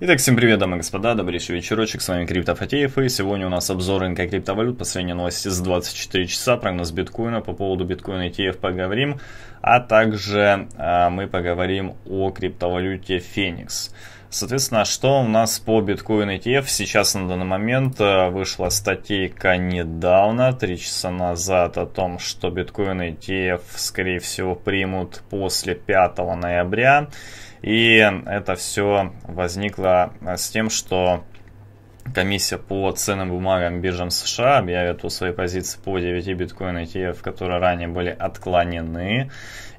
Итак, всем привет, дамы и господа, добрейший вечерочек, с вами Фатеев, и сегодня у нас обзор рынка криптовалют, последние новости за 24 часа, прогноз биткоина, по поводу биткоина ETF поговорим, а также э, мы поговорим о криптовалюте Феникс. Соответственно, что у нас по биткоин ETF? Сейчас на данный момент э, вышла статейка недавно, 3 часа назад, о том, что биткоин ETF, скорее всего, примут после 5 ноября. И это все возникло э, с тем, что комиссия по ценным бумагам биржам США объявит о своей позиции по 9 биткоин ETF, которые ранее были отклонены.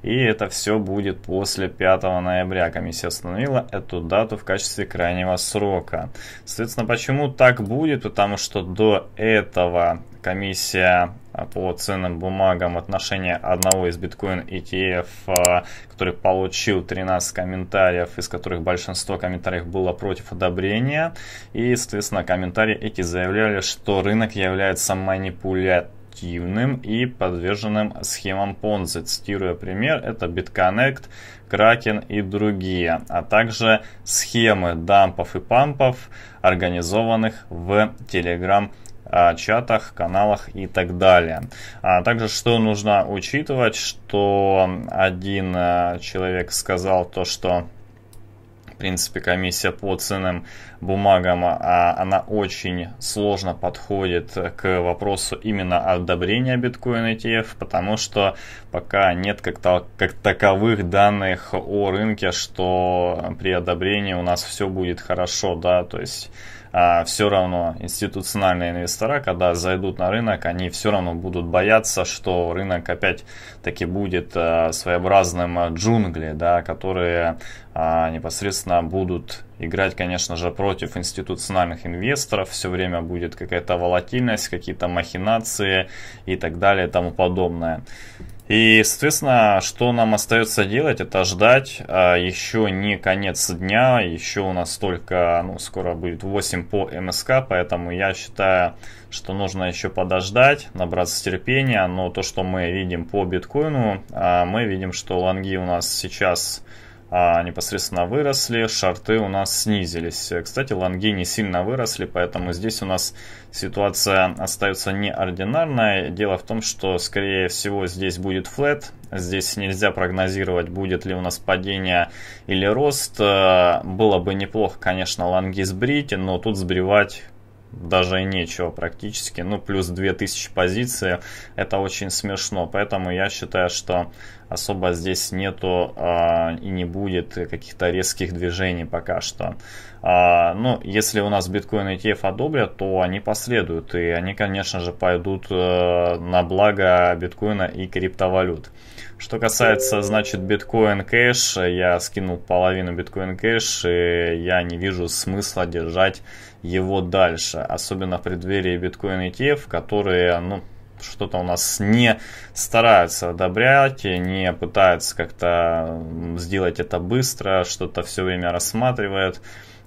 И это все будет после 5 ноября. Комиссия установила эту дату в качестве крайнего срока. Соответственно, почему так будет? Потому что до этого комиссия а, по ценным бумагам отношение одного из биткоин ETF, а, который получил 13 комментариев, из которых большинство комментариев было против одобрения. И, соответственно, комментарии эти заявляли, что рынок является манипулятором и подверженным схемам Ponzi. Цитируя пример, это BitConnect, Kraken и другие, а также схемы дампов и пампов, организованных в Telegram Э, чатах, каналах и так далее. А также что нужно учитывать, что один э, человек сказал то, что в принципе, комиссия по ценным бумагам, а она очень сложно подходит к вопросу именно одобрения биткоин ETF, потому что пока нет как, как таковых данных о рынке, что при одобрении у нас все будет хорошо, да, то есть а все равно институциональные инвестора, когда зайдут на рынок, они все равно будут бояться, что рынок опять-таки будет э, своеобразным э, джунгли, да, которые а, непосредственно будут играть, конечно же, против институциональных инвесторов. Все время будет какая-то волатильность, какие-то махинации и так далее и тому подобное. И, соответственно, что нам остается делать, это ждать. А, еще не конец дня, еще у нас только, ну, скоро будет 8 по МСК, поэтому я считаю, что нужно еще подождать, набраться терпения. Но то, что мы видим по биткоину, а, мы видим, что лонги у нас сейчас а, непосредственно выросли, шарты у нас снизились. Кстати, лонги не сильно выросли, поэтому здесь у нас ситуация остается неординарная. Дело в том, что, скорее всего, здесь будет флет. Здесь нельзя прогнозировать, будет ли у нас падение или рост. Э, было бы неплохо, конечно, лонги сбрить, но тут сбривать даже и нечего практически. Ну, плюс 2000 позиций. Это очень смешно. Поэтому я считаю, что особо здесь нету а, и не будет каких-то резких движений пока что. А, ну, если у нас биткоин ETF одобрят, то они последуют, и они, конечно же, пойдут а, на благо биткоина и криптовалют. Что касается, значит, биткоин кэш, я скинул половину биткоин кэш, и я не вижу смысла держать его дальше, особенно в преддверии биткоин ETF, которые, ну, что-то у нас не стараются одобрять, не пытаются как-то сделать это быстро, что-то все время рассматривают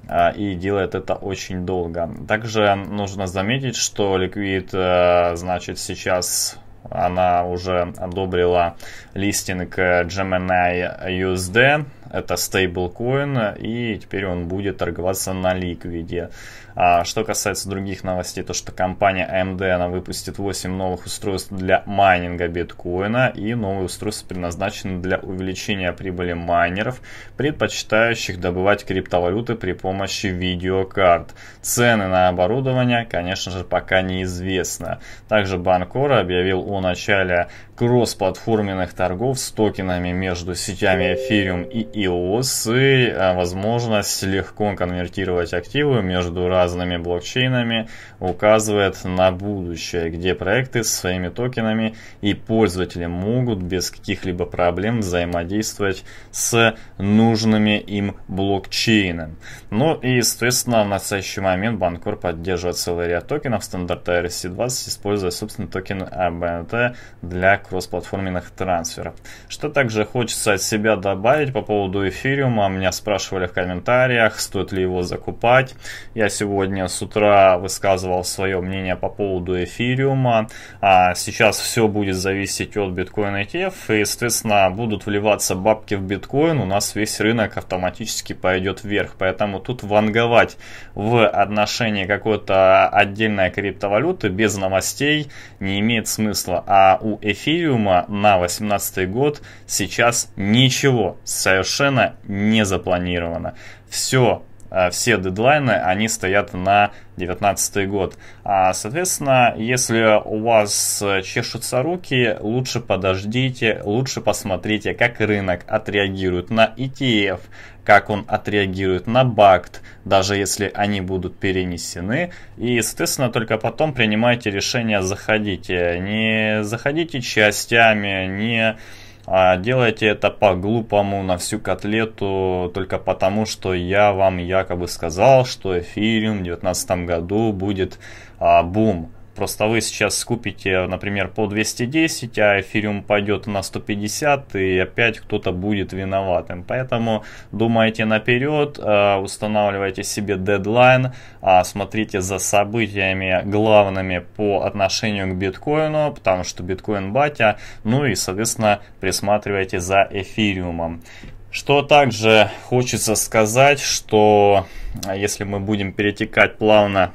а, и делает это очень долго. Также нужно заметить, что Liquid, э, значит, сейчас она уже одобрила листинг Gemini USD, это стейблкоин, и теперь он будет торговаться на ликвиде. А что касается других новостей, то что компания AMD она выпустит 8 новых устройств для майнинга биткоина и новые устройства предназначены для увеличения прибыли майнеров, предпочитающих добывать криптовалюты при помощи видеокарт. Цены на оборудование, конечно же, пока неизвестны. Также Банкора объявил о начале кроссплатформенных торгов с токенами между сетями Ethereum и EOS и э, возможность легко конвертировать активы между разными разными блокчейнами указывает на будущее, где проекты со своими токенами и пользователи могут без каких-либо проблем взаимодействовать с нужными им блокчейнами. Ну и, соответственно, в настоящий момент Банкор поддерживает целый ряд токенов стандарта RC20, используя, собственный токен ABNT для кроссплатформенных трансферов. Что также хочется от себя добавить по поводу эфириума. Меня спрашивали в комментариях, стоит ли его закупать. Я сегодня сегодня с утра высказывал свое мнение по поводу эфириума. А сейчас все будет зависеть от биткоина ETF, и, естественно, будут вливаться бабки в биткоин, у нас весь рынок автоматически пойдет вверх. Поэтому тут ванговать в отношении какой-то отдельной криптовалюты без новостей не имеет смысла. А у эфириума на 2018 год сейчас ничего совершенно не запланировано. Все Э, все дедлайны, они стоят на 2019 год. А, соответственно, если у вас э, чешутся руки, лучше подождите, лучше посмотрите, как рынок отреагирует на ETF, как он отреагирует на БАКТ, даже если они будут перенесены. И, соответственно, только потом принимайте решение заходите. Э, не заходите частями, не а делайте это по-глупому на всю котлету только потому, что я вам якобы сказал, что эфириум в 2019 году будет а, бум. Просто вы сейчас скупите, например, по 210, а эфириум пойдет на 150, и опять кто-то будет виноватым. Поэтому думайте наперед, э, устанавливайте себе дедлайн, а смотрите за событиями главными по отношению к биткоину, потому что биткоин батя, ну и, соответственно, присматривайте за эфириумом. Что также хочется сказать, что э, если мы будем перетекать плавно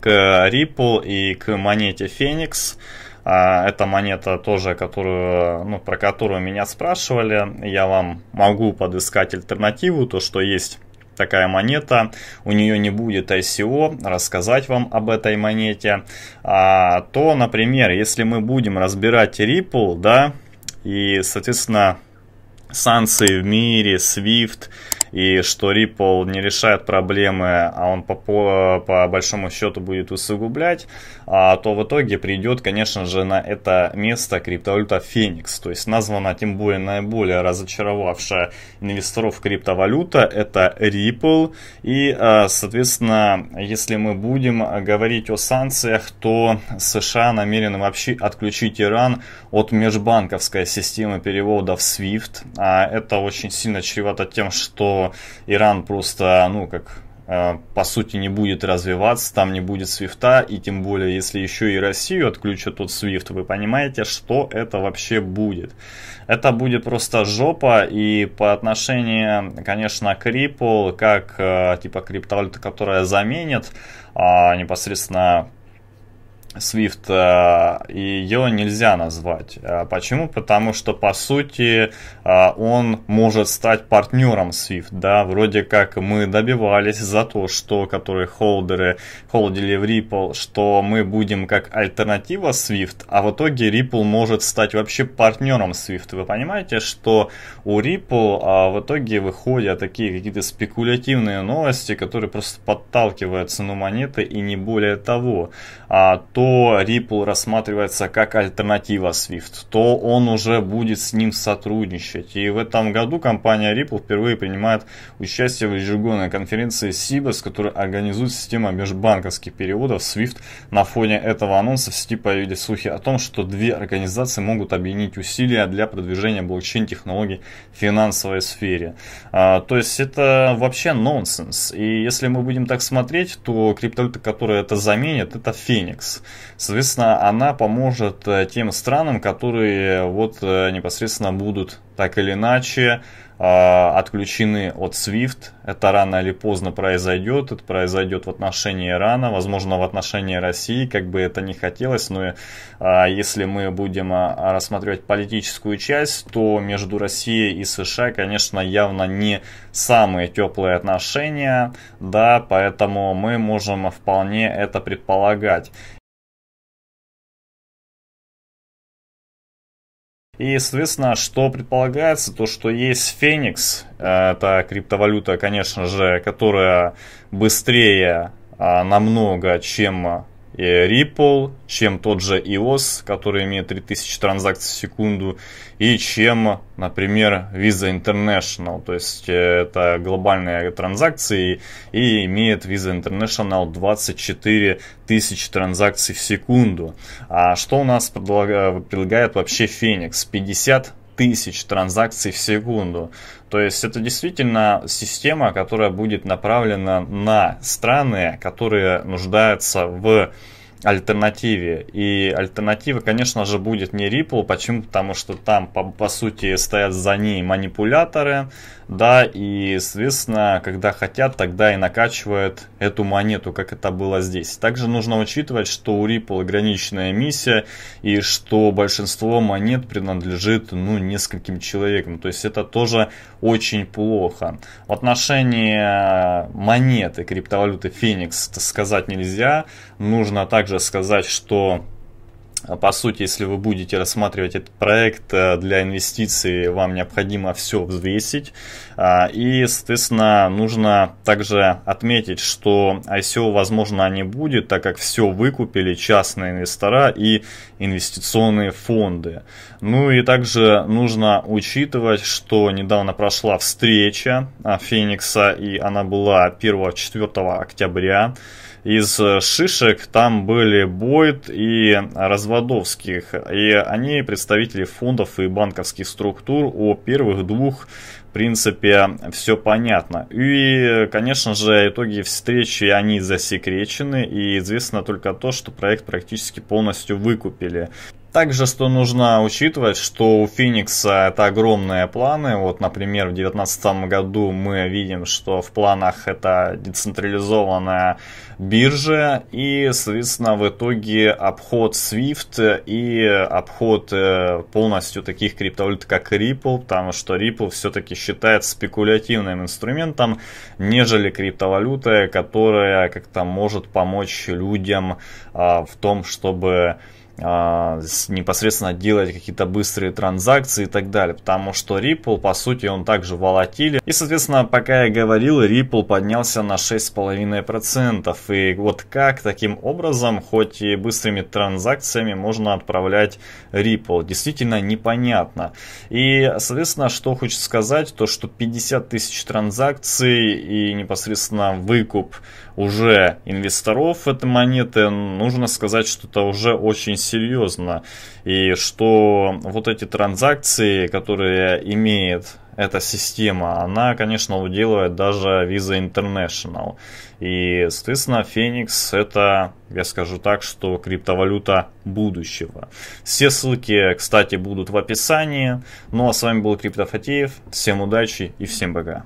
к Ripple и к монете Phoenix. А, Это монета тоже, которую, ну, про которую меня спрашивали. Я вам могу подыскать альтернативу, то, что есть такая монета, у нее не будет ICO, рассказать вам об этой монете, а, то, например, если мы будем разбирать Ripple, да, и, соответственно, санкции в мире, SWIFT, и что Ripple не решает проблемы, а он по, по большому счету будет усугублять, а, то в итоге придет, конечно же, на это место криптовалюта Феникс. То есть названа тем более наиболее разочаровавшая инвесторов криптовалюта. Это Ripple. И, а, соответственно, если мы будем говорить о санкциях, то США намерены вообще отключить Иран от межбанковской системы переводов SWIFT. А, это очень сильно чревато тем, что Иран просто, ну, как а, по сути не будет развиваться, там не будет свифта, и тем более, если еще и Россию отключат от свифт, вы понимаете, что это вообще будет. Это будет просто жопа, и по отношению, конечно, к Ripple, как а, типа криптовалюта, которая заменит а, непосредственно Swift, э, ее нельзя назвать. Э, почему? Потому что, по сути, э, он может стать партнером Swift. Да? Вроде как мы добивались за то, что которые холдеры холдили в Ripple, что мы будем как альтернатива Swift, а в итоге Ripple может стать вообще партнером Swift. Вы понимаете, что у Ripple в итоге выходят такие какие-то спекулятивные новости, которые просто подталкивают цену монеты и не более того. А то Ripple рассматривается как альтернатива SWIFT, то он уже будет с ним сотрудничать. И в этом году компания Ripple впервые принимает участие в ежегодной конференции SIBOS, которая организует система межбанковских переводов SWIFT. На фоне этого анонса в сети появились слухи о том, что две организации могут объединить усилия для продвижения блокчейн-технологий в финансовой сфере. А, то есть это вообще нонсенс. И если мы будем так смотреть, то криптовалюта, которая это заменит, это Феникс. Соответственно, она поможет э, тем странам, которые э, вот э, непосредственно будут так или иначе отключены от SWIFT. Это рано или поздно произойдет. Это произойдет в отношении Ирана, возможно, в отношении России, как бы это ни хотелось. Но если мы будем рассматривать политическую часть, то между Россией и США, конечно, явно не самые теплые отношения, да, поэтому мы можем вполне это предполагать. И, соответственно, что предполагается, то что есть Феникс, это криптовалюта, конечно же, которая быстрее а, намного, чем Э, Ripple, чем тот же EOS, который имеет 3000 транзакций в секунду, и чем, например, Visa International. То есть э, это глобальные транзакции и имеет Visa International 24 тысячи транзакций в секунду. А что у нас предлагает вообще Phoenix? 50 тысяч транзакций в секунду. То есть это действительно система, которая будет направлена на страны, которые нуждаются в альтернативе. И альтернатива, конечно же, будет не Ripple. Почему? Потому что там, по, по сути, стоят за ней манипуляторы, да, и, соответственно, когда хотят, тогда и накачивают эту монету, как это было здесь. Также нужно учитывать, что у Ripple ограниченная миссия, и что большинство монет принадлежит, ну, нескольким человекам. То есть это тоже очень плохо. В отношении э, монеты криптовалюты Феникс. сказать нельзя. Нужно также также сказать, что э, по сути, если вы будете рассматривать этот проект э, для инвестиций, вам необходимо все взвесить. А, и, соответственно, нужно также отметить, что ICO, возможно, не будет, так как все выкупили частные инвестора и инвестиционные фонды. Ну и также нужно учитывать, что недавно прошла встреча а, Феникса, и она была 1-4 октября из э, шишек там были Бойд и Разводовских, и они представители фондов и банковских структур. О первых двух, в принципе, все понятно. И, конечно же, итоги встречи, они засекречены, и известно только то, что проект практически полностью выкупили. Также, что нужно учитывать, что у Феникса это огромные планы. Вот, например, в 2019 году мы видим, что в планах это децентрализованная биржа и, соответственно, в итоге обход SWIFT и обход э, полностью таких криптовалют, как Ripple, потому что Ripple все-таки считается спекулятивным инструментом, нежели криптовалюта, которая как-то может помочь людям а, в том, чтобы а, непосредственно делать какие-то быстрые транзакции и так далее, потому что Ripple, по сути, он также волатилен. И, соответственно, пока я говорил, Ripple поднялся на 6,5%. И вот как таким образом, хоть и быстрыми транзакциями, можно отправлять Ripple? Действительно непонятно. И, соответственно, что хочется сказать, то что 50 тысяч транзакций и непосредственно выкуп уже инвесторов этой монеты, нужно сказать, что это уже очень серьезно. И что вот эти транзакции, которые имеет эта система, она, конечно, уделывает даже Visa International. И, соответственно, Phoenix. это, я скажу так, что криптовалюта будущего. Все ссылки, кстати, будут в описании. Ну а с вами был Криптофатеев. Всем удачи и всем пока.